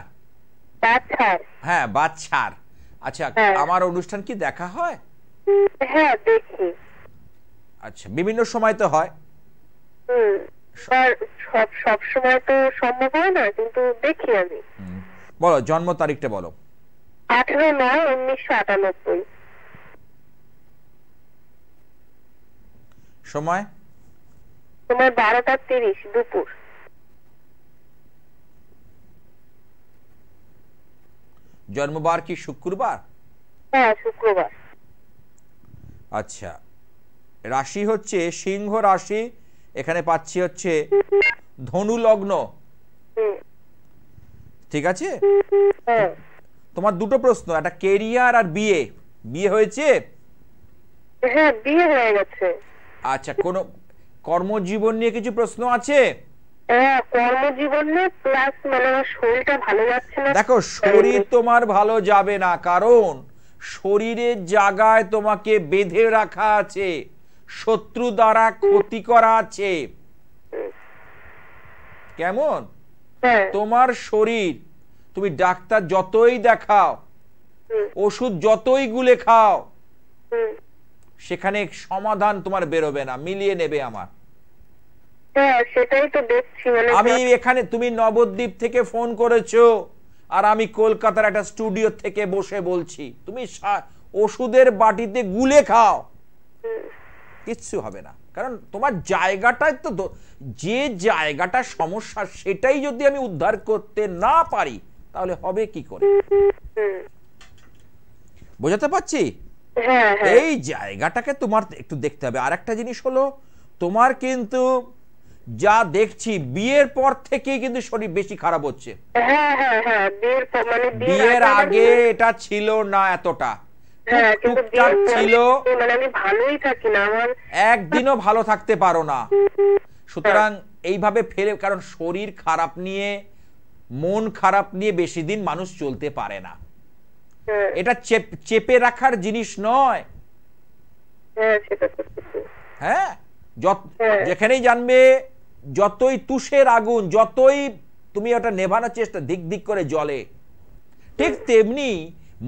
বাছার হ্যাঁ বাছার আচ্ছা হ্যাঁ। আমার অনুষ্ঠান কি দেখা হয় হ্যাঁ দেখি আচ্ছা বিভিন্ন সময় তো হয় সব সব সময় তো সম্ভব হয় না কিন্তু দেখি আমি বলো জন্ম তারিখটা বলো আঠারো নয় উনিশশো আটানব্বই সময় সময় বারোটা তিরিশ দুপুর জন্মবার কি শুক্রবার হ্যাঁ শুক্রবার আচ্ছা রাশি হচ্ছে সিংহ রাশি এখানে পাচ্ছি হচ্ছে ধনু লগ্ন ঠিক আছে হ্যাঁ। তোমার দুটো প্রশ্ন একটা কেরিয়ার আর বিয়ে বিয়ে হয়েছে হ্যাঁ বিয়ে হয়ে গেছে আচ্ছা কোন কর্মজীবন নিয়ে কিছু প্রশ্ন আছে হ্যাঁ, মানে দেখো শরীর তোমার ভালো যাবে না কারণ শরীরের জায়গায় তোমাকে বেঁধে রাখা আছে শত্রু দ্বারা ক্ষতি করা আছে কেমন হ্যাঁ। তোমার শরীর তুমি ডাক্তার যতই দেখাও ওষুধ যতই গুলে খাও সেখানে সমাধান তোমার বেরোবে না মিলিয়ে নেবে আমার হ্যাঁ, মানে আমি এখানে তুমি নবদ্বীপ থেকে ফোন করেছো আর আমি কলকাতার একটা স্টুডিও থেকে বসে বলছি তুমি ওষুধের বাটিতে গুলে খাও কিচ্ছু হবে না কারণ তোমার জায়গাটাই তো যে জায়গাটা সমস্যা সেটাই যদি আমি উদ্ধার করতে না পারি তাহলে হবে কি করে বোঝাতে পারছি হ্যাঁ, হ্যাঁ। এই জায়গাটাকে তোমার একটু দেখতে হবে আর একটা জিনিস হলো তোমার কিন্তু যা দেখছি বিয়ের পর থেকে কিন্তু শরীর বেশি খারাপ হচ্ছে হ্যাঁ, বিয়ের মানে আগে এটা ছিল না এতটা ছিল মানে একদিনও ভালো থাকতে পারো না সুতরাং এইভাবে ফেলে কারণ শরীর খারাপ নিয়ে মন খারাপ নিয়ে বেশি দিন মানুষ চলতে পারে না হ্যাঁ। এটা চেপে রাখার জিনিস নয় হ্যাঁ, হ্যাঁ, হ্যাঁ যেখানেই জানবে যতই তুষের আগুন যতই তুমি ওটা নেভানোর চেষ্টা দিক দিক করে জলে ঠিক তেমনি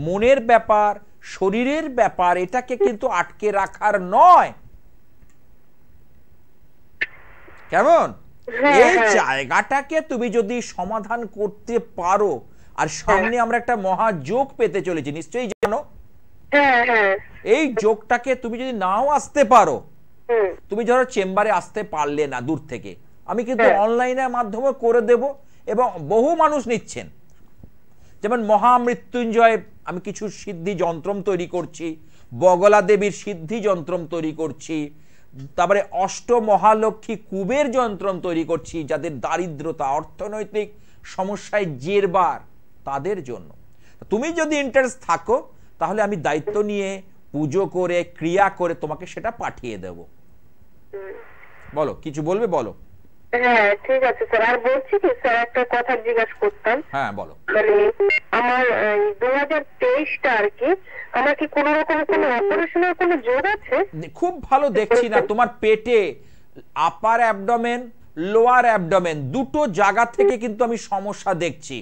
মনের ব্যাপার শরীরের ব্যাপার এটাকে কিন্তু আটকে রাখার নয় কেমন এই জায়গাটাকে তুমি যদি সমাধান করতে পারো আর সামনে আমরা একটা মহা যোগ পেতে চলেছি নিশ্চয়ই জানো হ্যাঁ, হ্যাঁ। এই যোগটাকে তুমি যদি নাও আসতে পারো তুমি ধরো চেম্বারে আসতে পারলে না দূর থেকে আমি কিন্তু হ্যাঁ। অনলাইনের মাধ্যমে করে দেব এবং বহু মানুষ নিচ্ছেন যেমন মহামৃত্যুঞ্জয় আমি কিছু সিদ্ধি যন্ত্রম তৈরি করছি বগলা দেবীর সিদ্ধি যন্ত্রম তৈরি করছি তারপরে অষ্ট মহালক্ষ্মী কুবের যন্ত্রম তৈরি করছি যাদের দারিদ্রতা অর্থনৈতিক সমস্যায় জেরবার তাদের জন্য তুমি যদি ইন্টারেস্ট থাকো তাহলে আমি দায়িত্ব নিয়ে পুজো করে ক্রিয়া করে তোমাকে সেটা পাঠিয়ে দেব বলো কিছু বলবে বলো হ্যাঁ ঠিক আছে স্যার আর বলছি কি স্যার একটা কথা জিজ্ঞাসা হ্যাঁ, মানে খুব ভালো দেখছি না তোমার পেটে আপার অ্যাবডোমেন লোয়ার অ্যাবডোমেন দুটো জায়গা থেকে কিন্তু আমি সমস্যা দেখছি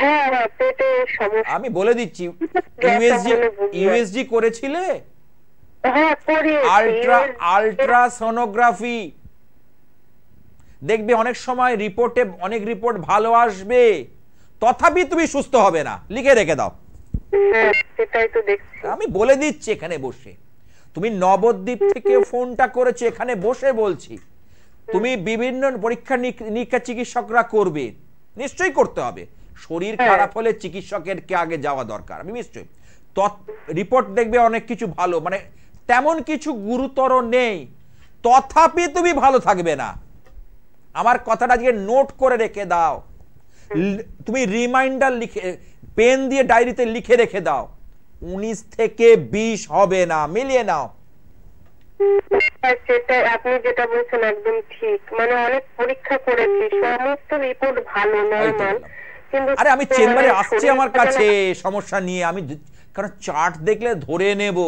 হ্যাঁ, হ্যাঁ, আমি বলে দিচ্ছি ইউএসজি ইউএসজি করেছিলে আলট্রা হ্যাঁ, আলট্রাসোনোগ্রাফি দেখবে অনেক সময় রিপোর্টে অনেক রিপোর্ট ভালো আসবে তথাপি তুমি সুস্থ হবে না লিখে রেখে দাও আমি বলে দিচ্ছি এখানে বসে তুমি নবদ্বীপ থেকে ফোনটা করেছো এখানে বসে বলছি তুমি বিভিন্ন পরীক্ষা নিরীক্ষা চিকিৎসকরা করবে নিশ্চয়ই করতে হবে শরীর হ্যাঁ। খারাপ হলে চিকিৎসকের কে আগে যাওয়া দরকার আমি নিশ্চয়ই রিপোর্ট দেখবে অনেক কিছু ভালো মানে তেমন কিছু গুরুতর নেই তথাপি তুমি ভালো থাকবে না আমার কথাটা আজকে নোট করে রেখে দাও তুমি রিমাইন্ডার লিখে পেন দিয়ে ডায়েরিতে লিখে রেখে দাও উনিশ থেকে বিশ হবে না মিলিয়ে নাও হ্যাঁ, সেটাই আপনি যেটা বলছেন একদম ঠিক মানে অনেক পরীক্ষা করেছি সমস্ত রিপোর্ট ভালো নর্মাল আরে আমি চেম্বারে আসছি আমার কাছে সমস্যা নিয়ে আমি কারণ চার্ট দেখলে ধরে নেব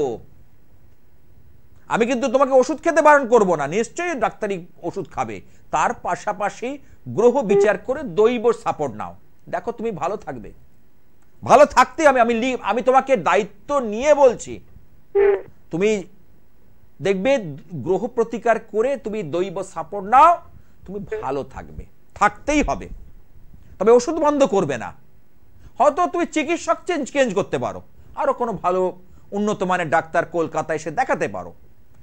আমি কিন্তু তোমাকে ওষুধ খেতে বারণ করব না নিশ্চয়ই ডাক্তারি ওষুধ খাবে তার পাশাপাশি গ্রহ বিচার করে দৈব সাপোর্ট নাও দেখো তুমি ভালো থাকবে ভালো থাকতে আমি আমি আমি তোমাকে দায়িত্ব নিয়ে বলছি তুমি দেখবে গ্রহ প্রতিকার করে তুমি দৈব সাপোর্ট নাও তুমি ভালো থাকবে থাকতেই হবে তবে ওষুধ বন্ধ করবে না হয়তো তুমি চিকিৎসক চেঞ্জ চেঞ্জ করতে পারো আরও কোনো ভালো উন্নত মানের ডাক্তার কলকাতায় এসে দেখাতে পারো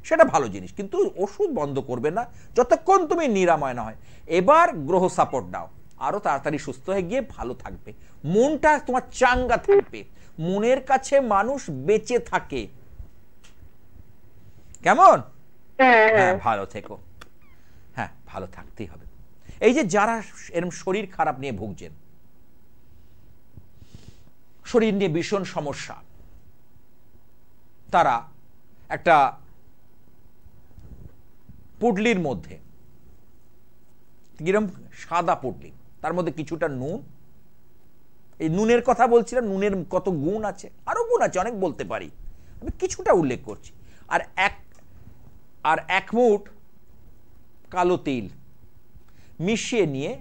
সেটা ভালো জিনিস কিন্তু ওষুধ বন্ধ করবে না যতক্ষণ তুমি নিরাময় না হয় এবার গ্রহ সাপোর্ট দাও আরও তাড়াতাড়ি সুস্থ হয়ে গিয়ে ভালো থাকবে মনটা তোমার চাঙ্গা থাকবে মনের কাছে মানুষ বেঁচে থাকে কেমন হ্যাঁ, হ্যাঁ।, হ্যাঁ ভালো থেকো হ্যাঁ ভালো থাকতেই হবে এই যে যারা এরম শরীর খারাপ নিয়ে ভুগছেন শরীর নিয়ে ভীষণ সমস্যা তারা একটা পুডলির মধ্যে কিরম সাদা পুডলি তার মধ্যে কিছুটা নুন এই নুনের কথা বলছিলাম নুনের কত গুণ আছে আরও গুণ আছে অনেক বলতে পারি আমি কিছুটা উল্লেখ করছি আর এক আর এক মুঠ কালো তিল মিশিয়ে নিয়ে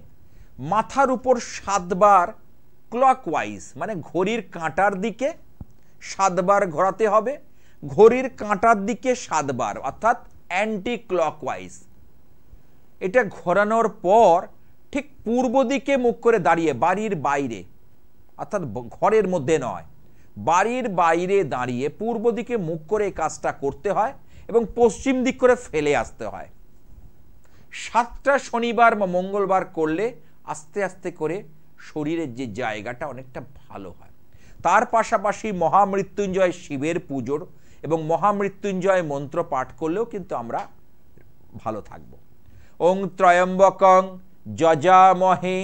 মাথার উপর সাতবার ক্লকওয়াইজ মানে ঘড়ির কাঁটার দিকে সাতবার ঘোরাতে হবে ঘড়ির কাঁটার দিকে সাতবার অর্থাৎ অ্যান্টি ক্লকওয়াইজ এটা ঘোরানোর পর ঠিক পূর্ব দিকে মুখ করে দাঁড়িয়ে বাড়ির বাইরে অর্থাৎ ঘরের মধ্যে নয় বাড়ির বাইরে দাঁড়িয়ে পূর্ব দিকে মুখ করে কাজটা করতে হয় এবং পশ্চিম দিক করে ফেলে আসতে হয় সাতটা শনিবার বা মঙ্গলবার করলে আস্তে আস্তে করে শরীরের যে জায়গাটা অনেকটা ভালো হয় তার পাশাপাশি মহামৃত্যুঞ্জয় শিবের পুজোর এবং মহামৃত্যুঞ্জয় মন্ত্র পাঠ করলেও কিন্তু আমরা ভালো থাকব ওং ত্রয়ম্বকং যজামহে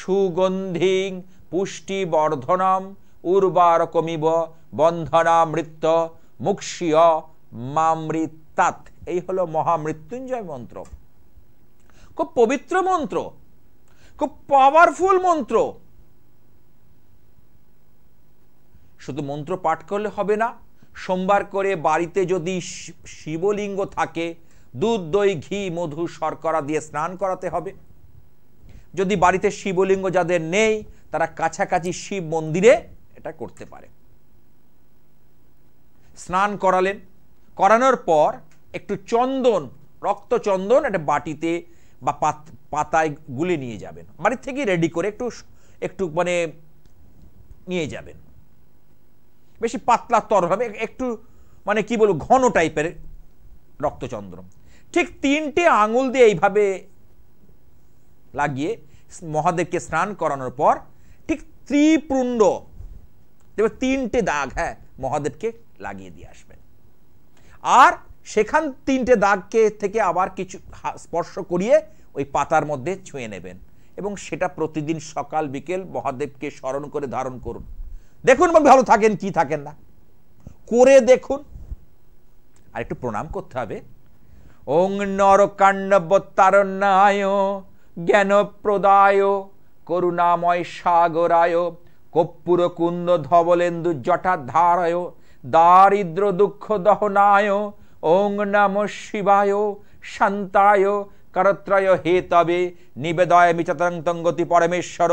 সুগন্ধিং পুষ্টি পুষ্টিবর্ধনম উর্বারকমিব বন্ধনামৃত্য মুক্ষীয় মামৃতাত এই হলো মহামৃত্যুঞ্জয় মন্ত্র খুব পবিত্র মন্ত্র খুব পাওয়ারফুল মন্ত্র শুধু মন্ত্র পাঠ করলে হবে না সোমবার করে বাড়িতে যদি শিবলিঙ্গ থাকে দুধ দই ঘি মধু শর্করা দিয়ে স্নান করাতে হবে যদি বাড়িতে শিবলিঙ্গ যাদের নেই তারা কাছাকাছি শিব মন্দিরে এটা করতে পারে স্নান করালেন করানোর পর একটু চন্দন রক্তচন্দন একটা বাটিতে বা পাতায় গুলে নিয়ে যাবেন বাড়ির থেকেই রেডি করে একটু একটু মানে নিয়ে যাবেন বেশি পাতলা তর হবে একটু মানে কি বলবো ঘন টাইপের রক্তচন্দ্র ঠিক তিনটে আঙুল দিয়ে এইভাবে লাগিয়ে মহাদেবকে স্নান করানোর পর ঠিক ত্রিপুণ্ড তিনটে দাগ হ্যাঁ মহাদেবকে লাগিয়ে দিয়ে আসবেন আর সেখান তিনটে দাগকে থেকে আবার কিছু স্পর্শ করিয়ে ওই পাতার মধ্যে ছুঁয়ে নেবেন এবং সেটা প্রতিদিন সকাল বিকেল মহাদেবকে স্মরণ করে ধারণ করুন দেখুন ভালো থাকেন কি থাকেন না করে দেখুন আর একটু প্রণাম করতে হবে ওং জ্ঞান জ্ঞানপ্রদায় করুণাময় সাগরায় কপ্পুর কুন্দ ধবলেন্দু জটাধারায় দারিদ্র দুঃখ দহনায় ওং নম শিবায় শান্তায় করত্রয় হে তবে নিবেদয় মিচতরঙ্গতি পরমেশ্বর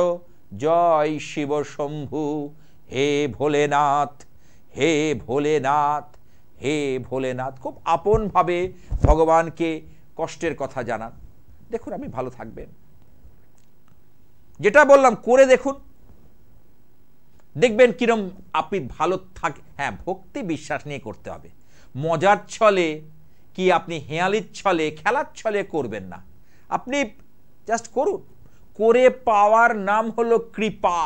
জয় শিব শম্ভু হে ভোলেনাথ হে ভোলেনাথ হে ভোলেনাথ খুব আপনভাবে ভগবানকে কষ্টের কথা জানান দেখুন আমি ভালো থাকবেন যেটা বললাম করে দেখুন দেখবেন কিরম আপনি ভালো থাক হ্যাঁ ভক্তি বিশ্বাস নিয়ে করতে হবে মজার ছলে কি আপনি হেঁয়ালির ছলে খেলার ছলে করবেন না আপনি জাস্ট করুন করে পাওয়ার নাম হলো কৃপা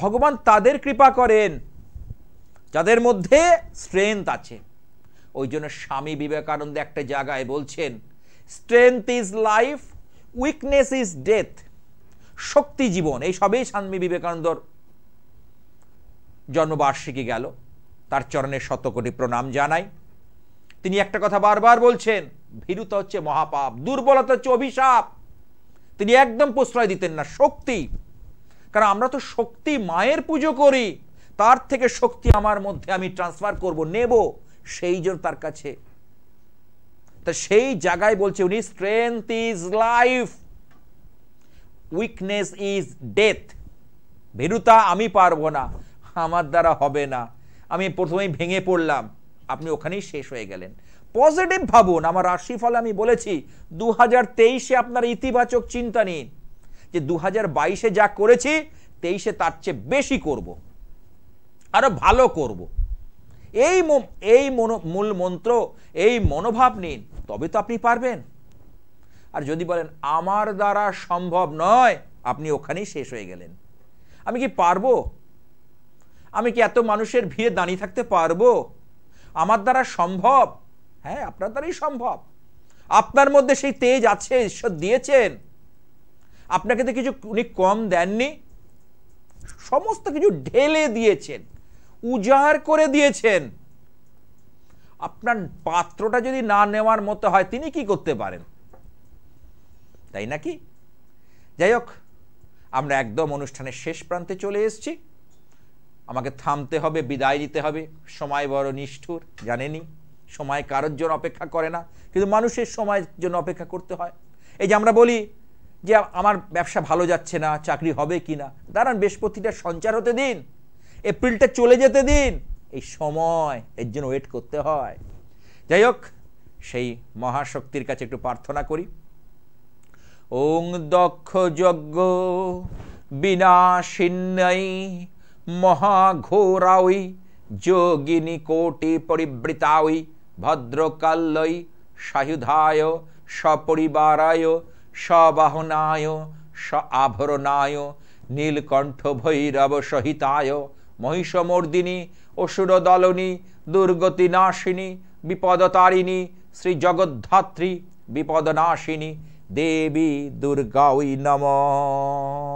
ভগবান তাদের কৃপা করেন যাদের মধ্যে স্ট্রেংথ আছে ওই জন্য স্বামী বিবেকানন্দ একটা জায়গায় বলছেন strength is life weakness is death শক্তি জীবন এই সবই স্বামী বিবেকানন্দর জন্মবার্ষিকী গেল তার চরণে শতকোটি প্রণাম জানাই তিনি একটা কথা বারবার বলছেন ভীরুতা হচ্ছে মহাপাপ দুর্বলতা হচ্ছে অভিশাপ তিনি একদম প্রশ্রয় দিতেন না শক্তি কারণ আমরা তো শক্তি মায়ের পুজো করি তার থেকে শক্তি আমার মধ্যে আমি ট্রান্সফার করব নেব সেই জন্য তার কাছে তা সেই জায়গায় বলছে উনি strength is life weakness is death ভীরুতা আমি পারবো না আমার দ্বারা হবে না আমি প্রথমেই ভেঙে পড়লাম আপনি ওখানেই শেষ হয়ে গেলেন পজিটিভ ভাবুন আমার রাশিফল আমি বলেছি দু হাজার তেইশে আপনার ইতিবাচক চিন্তা নিন যে দু হাজার বাইশে যা করেছি তেইশে তার চেয়ে বেশি করব। আরও ভালো করব। এই এই মূল মন্ত্র এই মনোভাব নিন তবে তো আপনি পারবেন আর যদি বলেন আমার দ্বারা সম্ভব নয় আপনি ওখানেই শেষ হয়ে গেলেন আমি কি পারবো আমি কি এত মানুষের ভিড়ে দাঁড়িয়ে থাকতে পারবো আমার দ্বারা সম্ভব হ্যাঁ আপনার দ্বারাই সম্ভব আপনার মধ্যে সেই তেজ আছে ঈশ্বর দিয়েছেন আপনাকে তো কিছু উনি কম দেননি সমস্ত কিছু ঢেলে দিয়েছেন উজাড় করে দিয়েছেন আপনার পাত্রটা যদি না নেওয়ার মতো হয় তিনি কি করতে পারেন তাই নাকি যাই হোক আমরা একদম অনুষ্ঠানের শেষ প্রান্তে চলে এসেছি আমাকে থামতে হবে বিদায় দিতে হবে সময় বড় নিষ্ঠুর জানেনি সময় কারোর জন্য অপেক্ষা করে না কিন্তু মানুষের সময়ের জন্য অপেক্ষা করতে হয় এই যে আমরা বলি যে আমার ব্যবসা ভালো যাচ্ছে না চাকরি হবে কি না দাঁড়ান বৃহস্পতিটা সঞ্চার হতে দিন এপ্রিলটা চলে যেতে দিন এই সময় এর জন্য ওয়েট করতে হয় যাই হোক সেই মহাশক্তির কাছে একটু প্রার্থনা করি ওং দক্ষ যজ্ঞ বিনাশিন্নই মহাঘোরাওই যোগিনী কোটি পরিবৃতাওই ভদ্রকাল্যই সায়ুধায় সপরিবারায় সবাহনায় স আভরণায় নীলকণ্ঠ ভৈরব সহিতায় মহিষমর্দিনী অসুরদলনী দুর্গতিনাশিনী বিপদতারিণী শ্রী জগদ্ধাত্রী বিপদনাশিনী দেবী দুর্গাউই নম